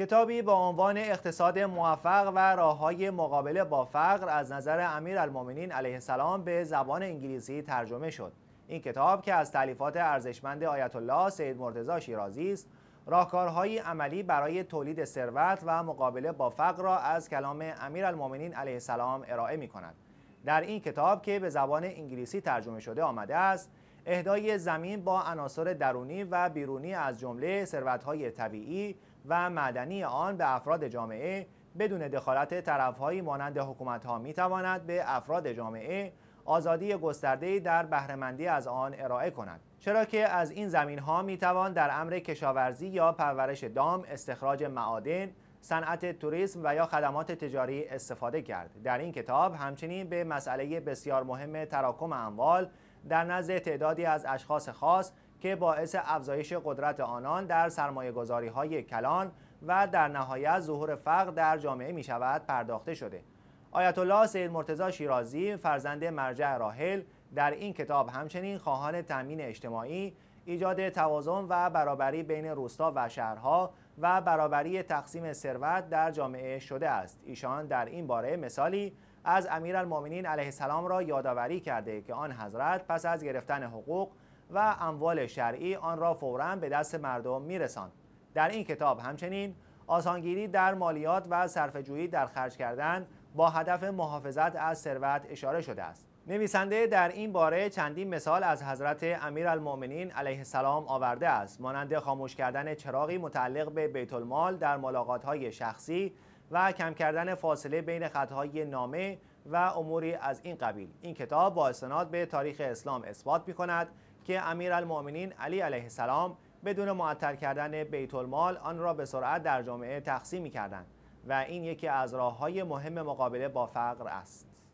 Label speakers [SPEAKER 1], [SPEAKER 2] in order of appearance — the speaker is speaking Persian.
[SPEAKER 1] کتابی با عنوان اقتصاد موفق و راه های مقابله با فقر از نظر امیر المومنین علیه السلام به زبان انگلیسی ترجمه شد. این کتاب که از تعلیفات ارزشمند آیت الله سید مرتضی شیرازی است، راهکارهای عملی برای تولید ثروت و مقابله با فقر را از کلام امیر المومنین علیه السلام ارائه می کند. در این کتاب که به زبان انگلیسی ترجمه شده آمده است، اهدای زمین با عناصر درونی و بیرونی از جمله ثروتهای طبیعی و معدنی آن به افراد جامعه بدون دخالت طرفهایی مانند حکومتها میتواند به افراد جامعه آزادی گسترده در بهرهمندی از آن ارائه کند چرا که از این زمین ها می توان در امر کشاورزی یا پرورش دام، استخراج معادن، صنعت توریسم و یا خدمات تجاری استفاده کرد. در این کتاب همچنین به مسئله بسیار مهم تراکم اموال در نزد تعدادی از اشخاص خاص که باعث افزایش قدرت آنان در سرمایه گذاری های کلان و در نهایت ظهور فقر در جامعه می شود پرداخته شده. آیت الله سید مرتضی شیرازی فرزند مرجع راحل در این کتاب همچنین خواهان تأمین اجتماعی ایجاد توازن و برابری بین روستا و شهرها و برابری تقسیم ثروت در جامعه شده است ایشان در این باره مثالی از امیرالمؤمنین علیه السلام را یادآوری کرده که آن حضرت پس از گرفتن حقوق و اموال شرعی آن را فوراً به دست مردم میرساند در این کتاب همچنین آسانگیری در مالیات و صرفه‌جویی در خرج کردن با هدف محافظت از ثروت اشاره شده است نویسنده در این باره چندین مثال از حضرت امیرالمؤمنین علیه السلام آورده است مانند خاموش کردن چراغی متعلق به بیت المال در های شخصی و کم کردن فاصله بین خطهای نامه و اموری از این قبیل این کتاب با استناد به تاریخ اسلام اثبات می کند که امیرالمؤمنین علی علیه السلام بدون معطل کردن بیت المال آن را به سرعت در جامعه تقسیم می کردند و این یکی از راه های مهم مقابله با فقر است